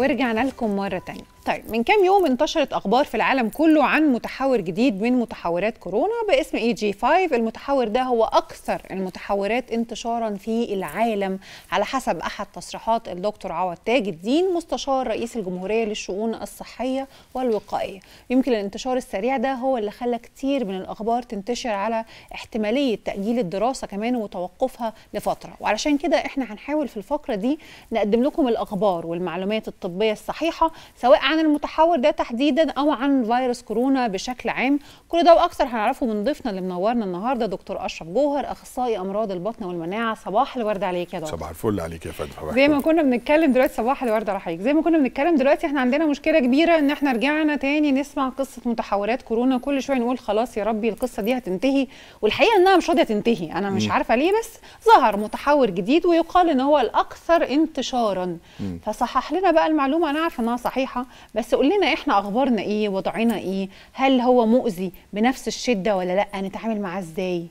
ورجعنا لكم مرة تانية طيب من كام يوم انتشرت أخبار في العالم كله عن متحور جديد من متحورات كورونا باسم اي جي 5 المتحور ده هو أكثر المتحورات انتشارا في العالم على حسب أحد تصريحات الدكتور عوض تاج الدين مستشار رئيس الجمهورية للشؤون الصحية والوقائية يمكن الانتشار السريع ده هو اللي خلى كتير من الأخبار تنتشر على احتمالية تأجيل الدراسة كمان وتوقفها لفترة وعلشان كده احنا هنحاول في الفقرة دي نقدم لكم الأخبار والمعلومات الطبية الطبيه الصحيحه سواء عن المتحور ده تحديدا او عن فيروس كورونا بشكل عام كل ده واكثر هنعرفه من ضيفنا اللي منورنا النهارده دكتور اشرف جوهر اخصائي امراض البطن والمناعه صباح الورد عليك يا دكتور صباح الفل عليك يا فندم زي ما كنا بنتكلم دلوقتي صباح الورد على حضرتك زي ما كنا بنتكلم دلوقتي احنا عندنا مشكله كبيره ان احنا رجعنا تاني نسمع قصه متحورات كورونا كل شويه نقول خلاص يا ربي القصه دي هتنتهي والحقيقه انها مش راضيه تنتهي انا مش عارفه ليه بس ظهر متحور جديد ويقال ان هو الاكثر انتشارا فصحح لنا بقى المعلومه انا عارفه انها صحيحه بس قول لنا احنا اخبارنا ايه وضعنا ايه هل هو مؤذي بنفس الشده ولا لا نتعامل معاه ازاي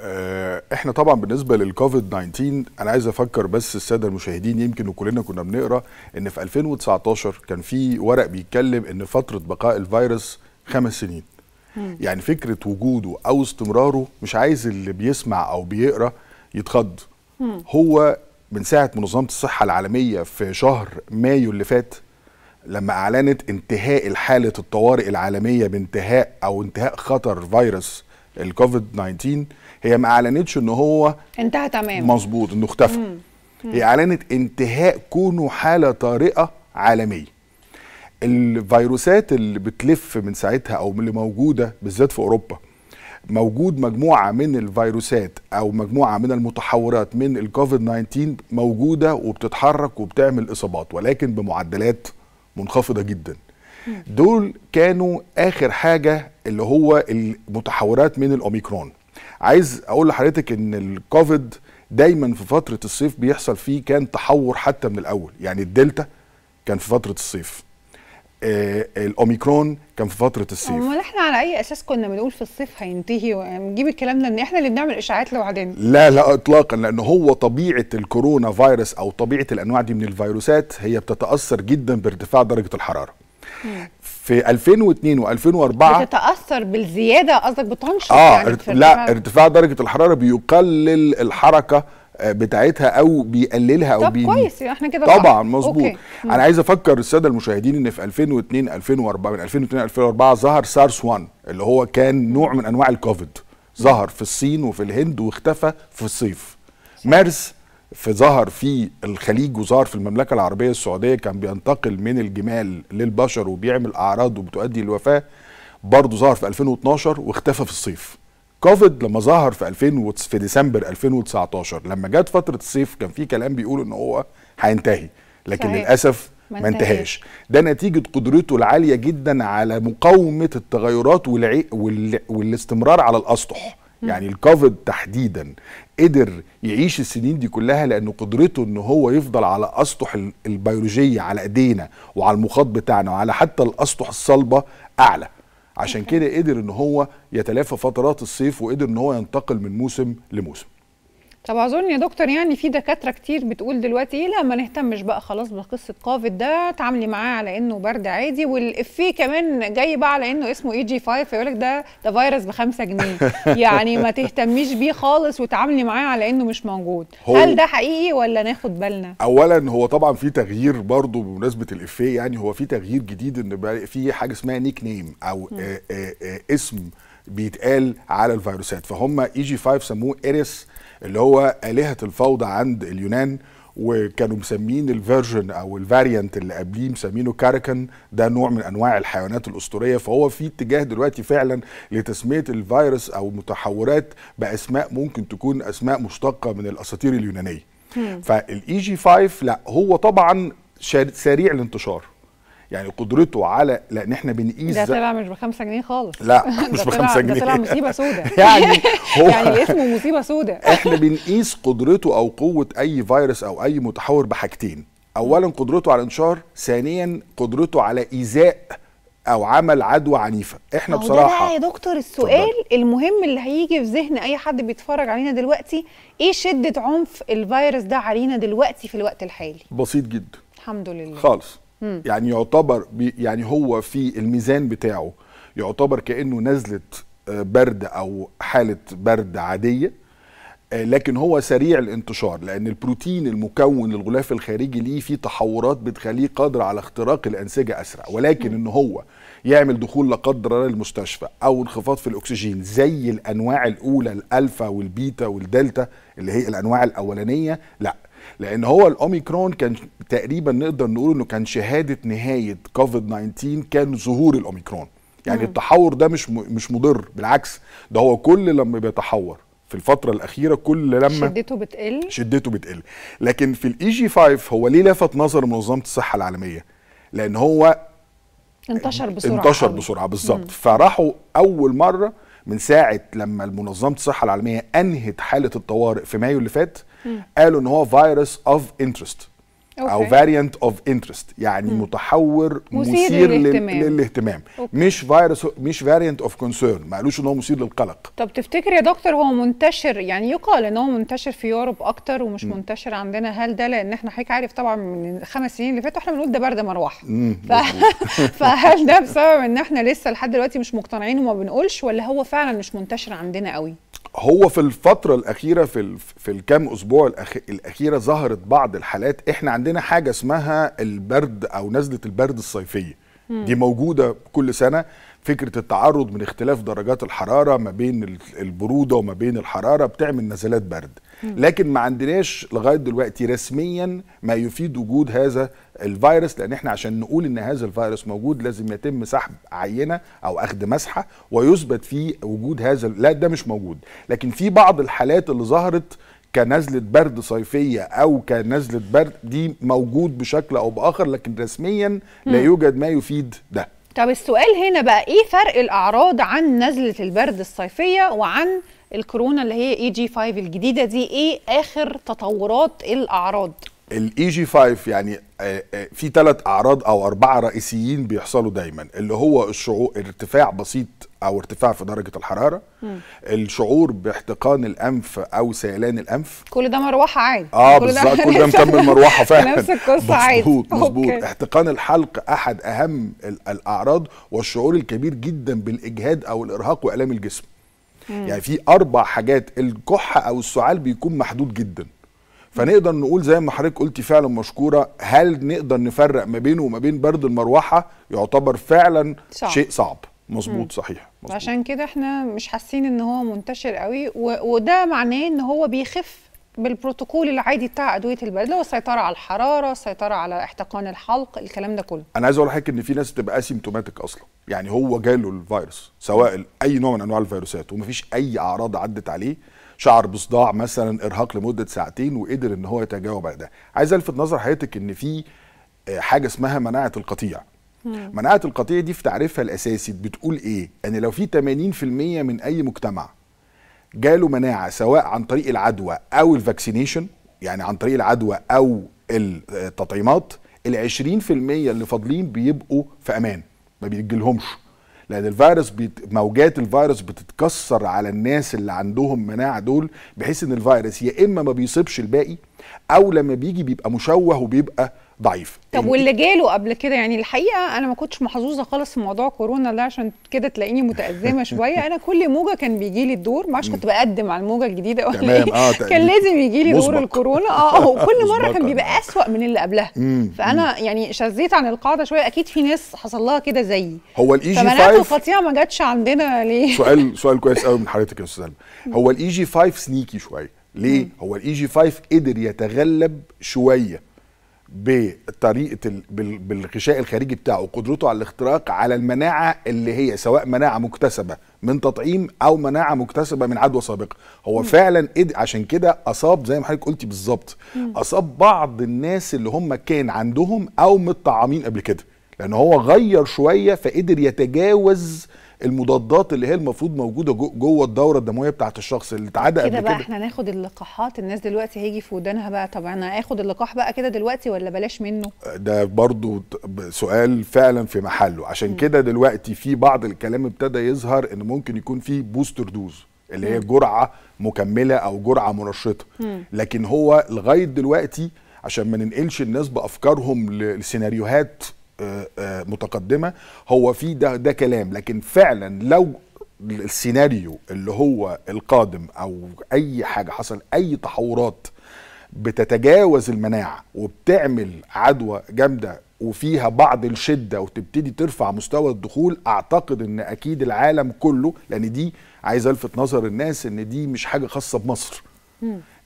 آه، احنا طبعا بالنسبه للكوفيد 19 انا عايز افكر بس الساده المشاهدين يمكن وكلنا كنا بنقرا ان في 2019 كان في ورق بيتكلم ان فتره بقاء الفيروس خمس سنين مم. يعني فكره وجوده او استمراره مش عايز اللي بيسمع او بيقرا يتخض هو من ساعه منظمه الصحه العالميه في شهر مايو اللي فات لما اعلنت انتهاء حاله الطوارئ العالميه بانتهاء او انتهاء خطر فيروس الكوفيد 19 هي ما اعلنتش ان هو انتهى تمام مظبوط انه اختفى هي اعلنت انتهاء كونه حاله طارئه عالميه الفيروسات اللي بتلف من ساعتها او اللي موجوده بالذات في اوروبا موجود مجموعه من الفيروسات او مجموعه من المتحورات من الكوفيد 19 موجوده وبتتحرك وبتعمل اصابات ولكن بمعدلات منخفضه جدا دول كانوا اخر حاجه اللي هو المتحورات من الاوميكرون عايز اقول لحضرتك ان الكوفيد دايما في فتره الصيف بيحصل فيه كان تحور حتى من الاول يعني الدلتا كان في فتره الصيف آه، الاوميكرون كان في فتره الصيف امال احنا على اي اساس كنا بنقول في الصيف هينتهي ونجيب الكلام ده ان احنا اللي بنعمل اشاعات لوحدنا لا لا اطلاقا لان هو طبيعه الكورونا فيروس او طبيعه الانواع دي من الفيروسات هي بتتاثر جدا بارتفاع درجه الحراره في 2002 و2004 بتتاثر بالزياده قصدك بتنشط آه يعني ارت... لا ارتفاع درجه الحراره بيقلل الحركه بتاعتها او بيقللها او طب بي... كويس احنا كده طبعا مظبوط انا عايز افكر الساده المشاهدين ان في 2002 2004 من 2002 2004 ظهر سارس 1 اللي هو كان نوع من انواع الكوفيد ظهر في الصين وفي الهند واختفى في الصيف مارس في ظهر في الخليج وظهر في المملكه العربيه السعوديه كان بينتقل من الجمال للبشر وبيعمل اعراض وبتؤدي للوفاه برضو ظهر في 2012 واختفى في الصيف كوفيد لما ظهر في 2000 في ديسمبر 2019 لما جت فتره الصيف كان في كلام بيقول ان هو هينتهي لكن صحيح. للاسف ما انتهاش ده نتيجه قدرته العاليه جدا على مقاومه التغيرات والع... وال... والاستمرار على الاسطح يعني الكوفيد تحديدا قدر يعيش السنين دي كلها لان قدرته ان هو يفضل على اسطح البيولوجيه على ايدينا وعلى المخاط بتاعنا وعلى حتى الاسطح الصلبه اعلى عشان كده قدر ان هو يتلافى فترات الصيف وقدر ان هو ينتقل من موسم لموسم طب اظن يا دكتور يعني في دكاتره كتير بتقول دلوقتي إيه، لا ما نهتمش بقى خلاص بقصه كوفيد ده تعاملي معاه على انه برد عادي والافيه كمان جاي بقى على انه اسمه اي جي 5 فيقول لك ده ده فيروس ب 5 جنيه يعني ما تهتميش بيه خالص وتعاملي معاه على انه مش موجود هل ده حقيقي ولا ناخد بالنا اولا هو طبعا في تغيير برضه بمناسبه الافيه يعني هو في تغيير جديد ان في حاجه اسمها نيك نيم او آآ آآ اسم بيتقال على الفيروسات فهم اي جي 5 سموه إريس اللي هو آلهة الفوضى عند اليونان وكانوا مسمين الفيرجن او الفاريانت اللي قبليه مسمينه كاركن ده نوع من انواع الحيوانات الاسطوريه فهو في اتجاه دلوقتي فعلا لتسميه الفيروس او متحورات باسماء ممكن تكون اسماء مشتقه من الاساطير اليونانيه فالاي جي 5 لا هو طبعا سريع الانتشار يعني قدرته على لان احنا بنقيس ده طلع مش بخمسة جنيه خالص لا مش ب جنيه ده طلع مصيبه سودة يعني هو يعني اسمه مصيبه سودة احنا بنقيس قدرته او قوه اي فيروس او اي متحور بحاجتين اولا قدرته على الانتشار ثانيا قدرته على ايذاء او عمل عدوى عنيفه احنا بصراحه ده يا دكتور السؤال صدر. المهم اللي هيجي في ذهن اي حد بيتفرج علينا دلوقتي ايه شده عنف الفيروس ده علينا دلوقتي في الوقت الحالي بسيط جدا الحمد لله خالص يعني يعتبر يعني هو في الميزان بتاعه يعتبر كانه نزله آه، برد او حاله برد عاديه آه، لكن هو سريع الانتشار لان البروتين المكون للغلاف الخارجي ليه فيه تحورات بتخليه قادر على اختراق الانسجه اسرع ولكن ان هو يعمل دخول لا قدر الله للمستشفى او انخفاض في الاكسجين زي الانواع الاولى الالفا والبيتا والدلتا اللي هي الانواع الاولانيه لا لان هو الاوميكرون كان تقريبا نقدر نقول انه كان شهاده نهايه كوفيد 19 كان ظهور الاوميكرون يعني مم. التحور ده مش مش مضر بالعكس ده هو كل لما بيتحور في الفتره الاخيره كل لما شدته بتقل شدته بتقل لكن في الاي جي 5 هو ليه لفت نظر منظمه الصحه العالميه لان هو انتشر بسرعه انتشر بسرعه بالظبط فراحوا اول مره من ساعه لما منظمه الصحه العالميه انهت حاله الطوارئ في مايو اللي فات قالوا ان هو فيروس اوف انترست او فاريانت اوف انترست يعني مم. متحور مثير, مثير للاهتمام, للاهتمام. مش فيروس مش فاريانت اوف كونسيرن ما قالوش ان هو مثير للقلق طب تفتكر يا دكتور هو منتشر يعني يقال ان هو منتشر في يوروب اكتر ومش مم. منتشر عندنا هل ده لان احنا حضرتك عارف طبعا من الخمس سنين اللي فاتوا احنا بنقول ده برد مروحه ف... فهل ده بسبب ان احنا لسه لحد دلوقتي مش مقتنعين وما بنقولش ولا هو فعلا مش منتشر عندنا قوي هو في الفترة الأخيرة في ال... في الكام أسبوع الأخ... الأخيرة ظهرت بعض الحالات إحنا عندنا حاجة اسمها البرد أو نزلة البرد الصيفية دي موجودة كل سنة فكره التعرض من اختلاف درجات الحراره ما بين البروده وما بين الحراره بتعمل نزلات برد لكن ما عندناش لغايه دلوقتي رسميا ما يفيد وجود هذا الفيروس لان احنا عشان نقول ان هذا الفيروس موجود لازم يتم سحب عينه او اخذ مسحه ويثبت فيه وجود هذا لا ده مش موجود لكن في بعض الحالات اللي ظهرت كنزله برد صيفيه او كنزله برد دي موجود بشكل او باخر لكن رسميا لا يوجد ما يفيد ده طب السؤال هنا بقى ايه فرق الاعراض عن نزله البرد الصيفيه وعن الكورونا اللي هي اي جي 5 الجديده دي ايه اخر تطورات الاعراض الاي جي 5 يعني آه، آه، في ثلاث اعراض او اربعه رئيسيين بيحصلوا دايما اللي هو الشعور ارتفاع بسيط او ارتفاع في درجه الحراره م. الشعور باحتقان الانف او سيلان الانف كل ده مروحه عادي اه بالظبط كل ده مكمل مروحه فعلا نفس القصه عادي مظبوط مظبوط احتقان الحلق احد اهم الاعراض والشعور الكبير جدا بالاجهاد او الارهاق والام الجسم م. يعني في اربع حاجات الكحه او السعال بيكون محدود جدا فنقدر نقول زي ما حضرتك قلتي فعلا مشكوره هل نقدر نفرق ما بينه وما بين برد المروحه يعتبر فعلا صعب. شيء صعب مظبوط صحيح مزبوط. عشان كده احنا مش حاسين ان هو منتشر قوي وده معناه ان هو بيخف بالبروتوكول العادي بتاع ادويه البرد اللي هو السيطره على الحراره السيطره على احتقان الحلق الكلام ده كله انا عايز اقول لحضرتك ان في ناس بتبقى اسيمتوماتيك اصلا يعني هو جاله الفيروس سواء اي نوع من انواع الفيروسات ومفيش اي اعراض عدت عليه شعر بصداع مثلا ارهاق لمده ساعتين وقدر ان هو يتجاوب على ده عايز الفت نظر حضرتك ان في آه، حاجه اسمها مناعه القطيع مناعه القطيع دي في تعريفها الاساسي بتقول ايه ان يعني لو في 80% من اي مجتمع جاله مناعه سواء عن طريق العدوى او الفاكسينيشن يعني عن طريق العدوى او التطعيمات ال 20% اللي فاضلين بيبقوا في امان ما بيجيلهمش لان الفيروس بيت... موجات الفيروس بتتكسر على الناس اللي عندهم مناعه دول بحيث ان الفيروس يا اما ما بيصيبش الباقي او لما بيجي بيبقى مشوه وبيبقى ضعيف طب واللي جاله قبل كده يعني الحقيقه انا ما كنتش محظوظه خالص في موضوع كورونا ده عشان كده تلاقيني متازمه شويه انا كل موجه كان بيجي لي الدور ما كنت بقدم على الموجه الجديده ولا تمام. إيه. آه كان لازم يجي لي دور الكورونا آه،, اه وكل مره كان بيبقى اسوا من اللي قبلها فانا يعني شذيت عن القاعده شويه اكيد في ناس حصل لها كده زيي هو الاي جي 5 القطيع ما جاتش عندنا ليه سؤال سؤال كويس قوي من حضرتك يا استاذ سلمى هو الاي جي 5 سنيكي شويه ليه هو الاي جي 5 قدر يتغلب شويه بطريقه بالغشاء الخارجي بتاعه وقدرته على الاختراق على المناعه اللي هي سواء مناعه مكتسبه من تطعيم او مناعه مكتسبه من عدوى سابقه هو م. فعلا قد عشان كده اصاب زي ما حضرتك قلتي بالظبط اصاب بعض الناس اللي هم كان عندهم او متطعمين قبل كده لان هو غير شويه فقدر يتجاوز آه المضادات اللي هي المفروض موجوده جوه الدوره الدمويه بتاعت الشخص اللي اتعدى قبل كده بقى احنا ناخد اللقاحات الناس دلوقتي هيجي في ودانها بقى طب انا اخد اللقاح بقى كده دلوقتي ولا بلاش منه ده برضو سؤال فعلا في محله عشان كده دلوقتي في بعض الكلام ابتدى يظهر ان ممكن يكون في بوستر دوز اللي هي جرعه مكمله او جرعه منشطه لكن هو لغايه دلوقتي عشان ما ننقلش الناس بافكارهم لسيناريوهات متقدمه هو في ده ده كلام لكن فعلا لو السيناريو اللي هو القادم او اي حاجه حصل اي تحورات بتتجاوز المناعه وبتعمل عدوى جامده وفيها بعض الشده وتبتدي ترفع مستوى الدخول اعتقد ان اكيد العالم كله لان دي عايز الفت نظر الناس ان دي مش حاجه خاصه بمصر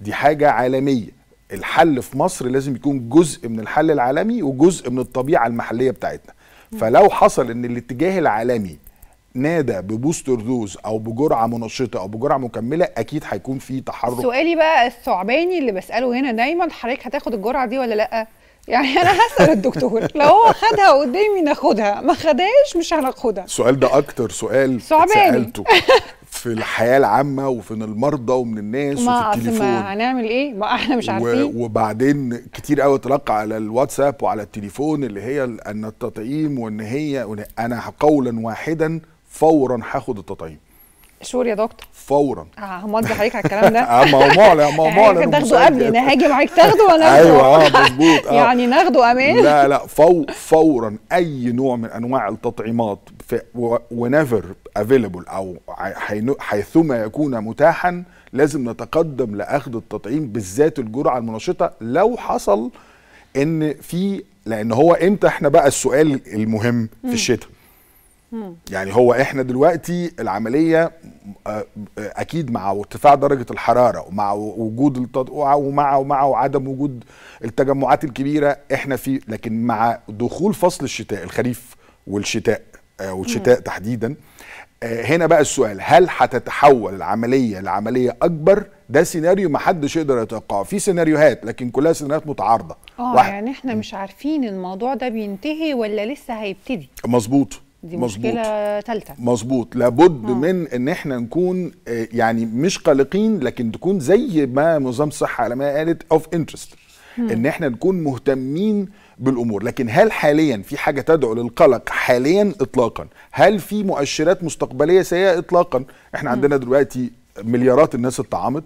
دي حاجه عالميه الحل في مصر لازم يكون جزء من الحل العالمي وجزء من الطبيعه المحليه بتاعتنا فلو حصل ان الاتجاه العالمي نادى ببوستر دوز او بجرعه منشطه او بجرعه مكمله اكيد هيكون في تحرك سؤالي بقى الثعباني اللي بساله هنا دايما حضرتك هتاخد الجرعه دي ولا لا يعني انا هسال الدكتور لو هو خدها قدامي ناخدها ما خدهاش مش هناخدها السؤال ده اكتر سؤال ثعباني سالته في الحياه العامه وفي المرضى ومن الناس وفي التليفون ما هنعمل ايه ما احنا مش عارفين وبعدين كتير قوي اتلقى على الواتساب وعلى التليفون اللي هي ان التطعيم وان هي انا قولا واحدا فورا هاخد التطعيم شور يا دكتور فورا آه، همضي حضرتك على الكلام ده ما هو معلن ما هو معلن تاخده قبلي انا هاجي معاك تاخده ولا ايوه اه مظبوط آه. يعني ناخده امان لا لا فو فورا اي نوع من انواع التطعيمات ونيفر افيلبل او حيثما يكون متاحا لازم نتقدم لاخذ التطعيم بالذات الجرعه المنشطه لو حصل ان في لان هو امتى احنا بقى السؤال المهم في الشتاء يعني هو احنا دلوقتي العمليه آه، اكيد مع ارتفاع درجه الحراره ومع وجود التدقوع ومع ومع وعدم وجود التجمعات الكبيره احنا في لكن مع دخول فصل الشتاء الخريف والشتاء آه، والشتاء مم. تحديدا آه، هنا بقى السؤال هل هتتحول العمليه لعمليه اكبر ده سيناريو ما حدش يقدر يتوقعه في سيناريوهات لكن كلها سيناريوهات متعارضه اه يعني احنا مش عارفين الموضوع ده بينتهي ولا لسه هيبتدي مظبوط دي مشكله ثالثه مظبوط لابد مم. آه. من ان احنا نكون آه، يعني مش قلقين لكن تكون زي ما نظام الصحه العالميه قالت اوف انترست ان احنا نكون مهتمين بالامور لكن هل حاليا في حاجه تدعو للقلق حاليا اطلاقا هل في مؤشرات مستقبليه سيئه اطلاقا احنا عندنا دلوقتي مليارات الناس اتطعمت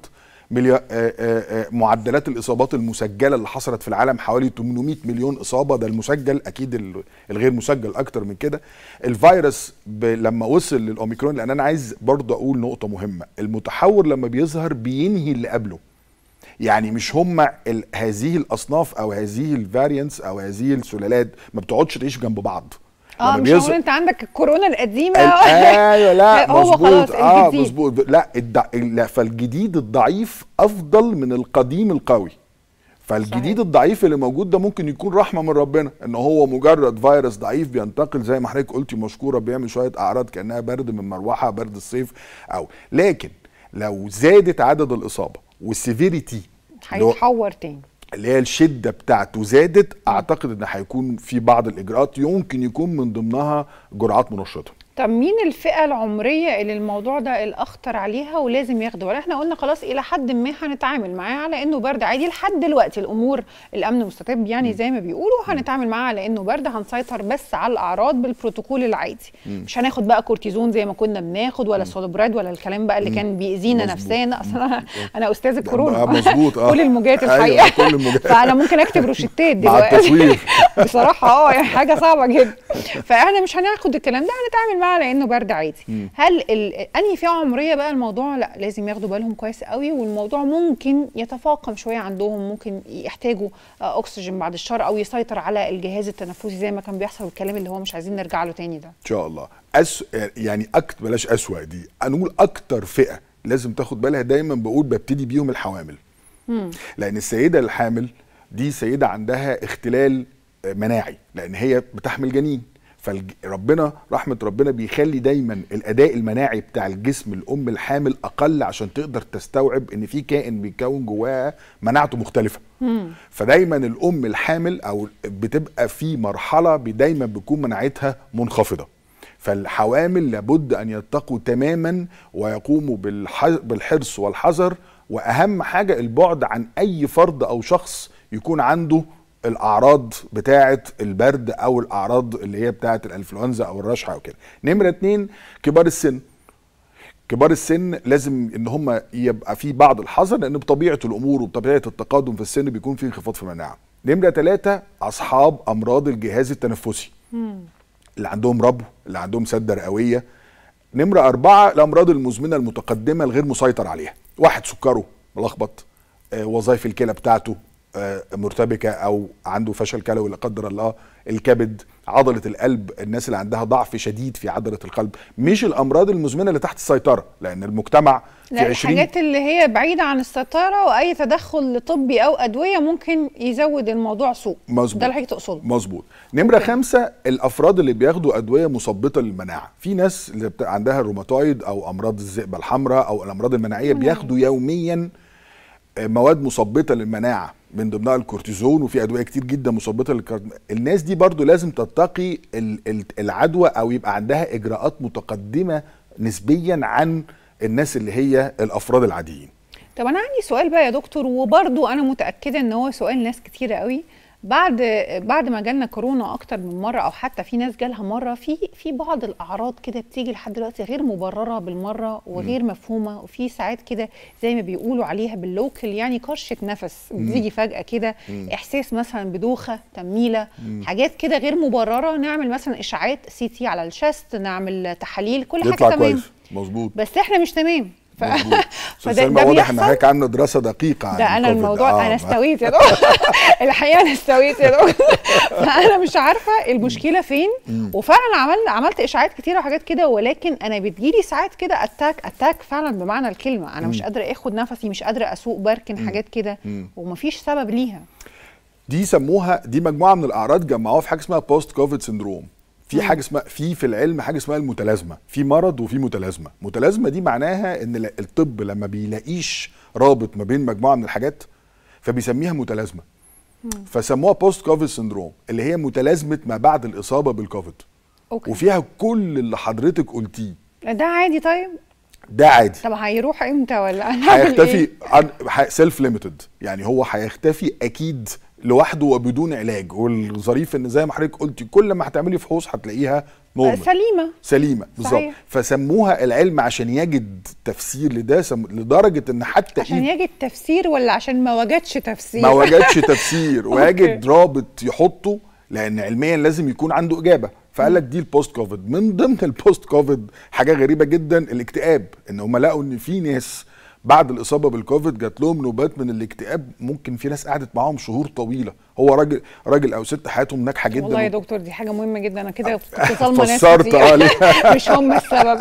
آه، آه، آه، معدلات الاصابات المسجله اللي حصلت في العالم حوالي 800 مليون اصابه ده المسجل اكيد الغير مسجل اكتر من كده الفيروس لما وصل للاوميكرون لان انا عايز برضه اقول نقطه مهمه المتحور لما بيظهر بينهي اللي قبله يعني مش هم هذه الاصناف او هذه الفارينس او هذه السلالات ما بتقعدش تعيش جنب بعض اه مش بيظهر انت عندك الكورونا القديمه ايوه لا هو خلاص اه مظبوط لا, الد... لا فالجديد الضعيف افضل من القديم القوي فالجديد صحيح. الضعيف اللي موجود ده ممكن يكون رحمه من ربنا ان هو مجرد فيروس ضعيف بينتقل زي ما حضرتك قلتي مشكوره بيعمل شويه اعراض كانها برد من مروحه برد الصيف او لكن لو زادت عدد الاصابه والسيفيريتي هيتحور تاني اللي هي الشده بتاعته زادت اعتقد ان هيكون في بعض الاجراءات يمكن يكون من ضمنها جرعات منشطه طب مين الفئه العمريه اللي الموضوع ده الاخطر عليها ولازم ياخدوا ولا احنا قلنا خلاص الى حد ما هنتعامل معاه على انه برد عادي لحد دلوقتي الامور الامن مستتب يعني زي ما بيقولوا هنتعامل معاه على انه برد هنسيطر بس على الاعراض بالبروتوكول العادي مش هناخد بقى كورتيزون زي ما كنا بناخد ولا سولوبراد ولا الكلام بقى اللي كان بيأذينا نفسيا اصلا انا استاذ الكورونا كل الموجات الحقيقه كل الموجات فانا ممكن اكتب روشتات دلوقتي بصراحه اه يعني حاجه صعبه جدا فاحنا مش هناخد الكلام ده هنتعامل بقى على انه برد عادي مم. هل انهي فئه عمريه بقى الموضوع لا لازم ياخدوا بالهم كويس قوي والموضوع ممكن يتفاقم شويه عندهم ممكن يحتاجوا آه، اكسجين بعد الشر او يسيطر على الجهاز التنفسي زي ما كان بيحصل والكلام اللي هو مش عايزين نرجع له تاني ده ان شاء الله أس... يعني أكت... بلاش اسوأ دي هنقول اكتر فئه لازم تاخد بالها دايما بقول ببتدي بيهم الحوامل مم. لان السيده الحامل دي سيده عندها اختلال آه، مناعي لان هي بتحمل جنين فربنا رحمه ربنا بيخلي دايما الاداء المناعي بتاع الجسم الام الحامل اقل عشان تقدر تستوعب ان في كائن بيتكون جواها مناعته مختلفه فدايما الام الحامل او بتبقى في مرحله دايما بتكون مناعتها منخفضه فالحوامل لابد ان يتقوا تماما ويقوموا بالحرص والحذر واهم حاجه البعد عن اي فرد او شخص يكون عنده الاعراض بتاعه البرد او الاعراض اللي هي بتاعه الانفلونزا او الرشحه او كده نمره اتنين كبار السن كبار السن لازم ان هم يبقى في بعض الحذر لان بطبيعه الامور وبطبيعه التقدم في السن بيكون في انخفاض في المناعه نمره ثلاثة اصحاب امراض الجهاز التنفسي اللي عندهم ربو اللي عندهم سد رئويه نمره أربعة الامراض المزمنه المتقدمه الغير مسيطر عليها واحد سكره ملخبط آه، وظائف الكلى بتاعته آه، مرتبكه او عنده فشل كلوي لا قدر الله الكبد عضله القلب الناس اللي عندها ضعف شديد في عضله القلب مش الامراض المزمنه اللي تحت السيطره لان المجتمع لا في 20 الحاجات اللي هي بعيده عن السيطره واي تدخل طبي او ادويه ممكن يزود الموضوع سوء مظبوط ده اللي حضرتك تقصده مظبوط نمره أوكي. طيب. خمسه الافراد اللي بياخدوا ادويه مثبطه للمناعه في ناس اللي عندها الروماتويد او امراض الذئبه الحمراء او الامراض المناعيه بياخدوا يوميا مواد مثبطه للمناعه من ضمنها الكورتيزون وفي ادويه كتير جدا مثبطه للكورتيزون الناس دي برضو لازم تتقي العدوى او يبقى عندها اجراءات متقدمه نسبيا عن الناس اللي هي الافراد العاديين طب انا عندي سؤال بقى يا دكتور وبرضو انا متاكده ان هو سؤال ناس كتيره قوي بعد بعد ما جالنا كورونا اكتر من مره او حتى في ناس جالها مره في في بعض الاعراض كده بتيجي لحد دلوقتي غير مبرره بالمره وغير م. مفهومه وفي ساعات كده زي ما بيقولوا عليها باللوكل يعني كرشه نفس بتيجي فجاه كده احساس مثلا بدوخه تميله م. حاجات كده غير مبرره نعمل مثلا اشعاعات سي تي على الشست نعمل تحاليل كل حاجه تمام مظبوط بس احنا مش تمام ف... فده ده واضح ان حضرتك عامله دراسه دقيقه عن ده انا الموضوع آه. انا استويت يا دكتور الحقيقه انا استويت يا دكتور فانا مش عارفه المشكله فين وفعلا عملنا عملت اشاعات كتيره وحاجات كده ولكن انا بتجيلي ساعات كده اتاك اتاك فعلا بمعنى الكلمه انا مش قادره اخد نفسي مش قادره اسوق بركن حاجات كده ومفيش سبب ليها دي سموها دي مجموعه من الاعراض جمعوها في حاجه اسمها بوست كوفيد سندروم في حاجه اسمها في في العلم حاجه اسمها المتلازمه في مرض وفي متلازمه متلازمه دي معناها ان الطب لما بيلاقيش رابط ما بين مجموعه من الحاجات فبيسميها متلازمه فسموها بوست كوفيد سندروم اللي هي متلازمه ما بعد الاصابه بالكوفيد أوكي. وفيها كل اللي حضرتك قلتيه ده عادي طيب ده عادي طب هيروح امتى ولا هيختفي سيلف إيه؟ ليميتد يعني هو هيختفي اكيد لوحده وبدون علاج والظريف ان زي ما حضرتك قلتي كل ما هتعملي فحوص هتلاقيها نورمال سليمه سليمه بالظبط فسموها العلم عشان يجد تفسير لده سم... لدرجه ان حتى عشان إيه... يجد تفسير ولا عشان ما وجدش تفسير ما وجدش تفسير ويجد رابط يحطه لان علميا لازم يكون عنده اجابه فقال لك دي البوست كوفيد من ضمن البوست كوفيد حاجه غريبه جدا الاكتئاب ان هم لقوا ان في ناس بعد الاصابه بالكوفيد جات لهم نوبات من الاكتئاب ممكن في ناس قعدت معاهم شهور طويله هو راجل راجل او ست حياتهم ناجحه جدا والله يا دكتور دي حاجه مهمه جدا انا كده اتصال فسرت اه مش هم السبب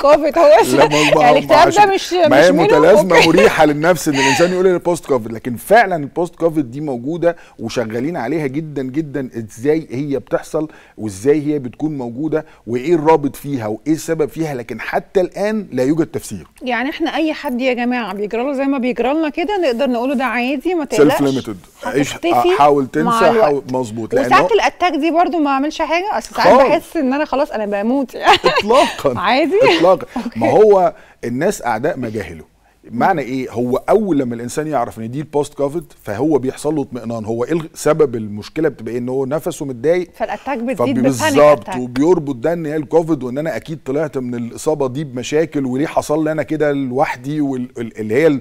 كوفيد هو يعني الاكتئاب ده مش ما هي متلازمه مريحه للنفس ان الانسان يقول البوست كوفيد لكن فعلا البوست كوفيد دي موجوده وشغالين عليها جدا جدا ازاي هي بتحصل وازاي هي بتكون موجوده وايه الرابط فيها وايه السبب فيها لكن حتى الان لا يوجد تفسير يعني احنا اي حد يا جماعه بيجرى له زي ما بيجرى لنا كده نقدر نقوله ده عادي ما تقلقش سيلف ليميتد هتختفي حاول تنسى حاول مظبوط وساعات الاتاك دي برضو ما اعملش حاجه اصل ساعات بحس ان انا خلاص انا بموت يعني اطلاقا عادي اطلاقا ما هو الناس اعداء مجاهله معنى ايه هو اول لما الانسان يعرف ان دي البوست كوفيد فهو بيحصل له اطمئنان هو ايه سبب المشكله بتبقى ايه ان هو نفسه متضايق فالاتاك بتزيد بالظبط وبيربط ده ان هي الكوفيد وان انا اكيد طلعت من الاصابه دي بمشاكل وليه حصل لي انا كده لوحدي واللي هي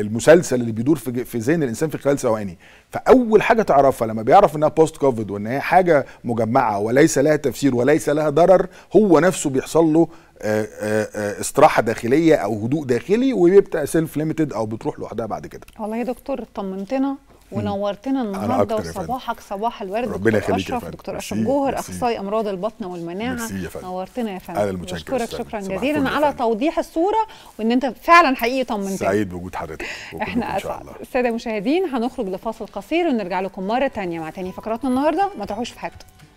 المسلسل اللي بيدور في في ذهن الانسان في خلال ثواني فاول حاجه تعرفها لما بيعرف انها بوست كوفيد وان هي حاجه مجمعه وليس لها تفسير وليس لها ضرر هو نفسه بيحصل له آه، آه، آه، استراحه داخليه او هدوء داخلي وبيبقى سيلف ليميتد او بتروح لوحدها بعد كده والله يا دكتور طمنتنا ونورتنا النهارده وصباحك صباح الورد ربنا يخليك يا فندم دكتور اشرف جوهر اخصائي امراض البطن والمناعه يا نورتنا يا فندم اشكرك بشكرك شكرا جزيلا على توضيح الصوره وان انت فعلا حقيقي طمنتنا سعيد بوجود حضرتك احنا اسعد الساده المشاهدين هنخرج لفاصل قصير ونرجع لكم مره ثانيه مع تاني فقراتنا النهارده ما تروحوش في حته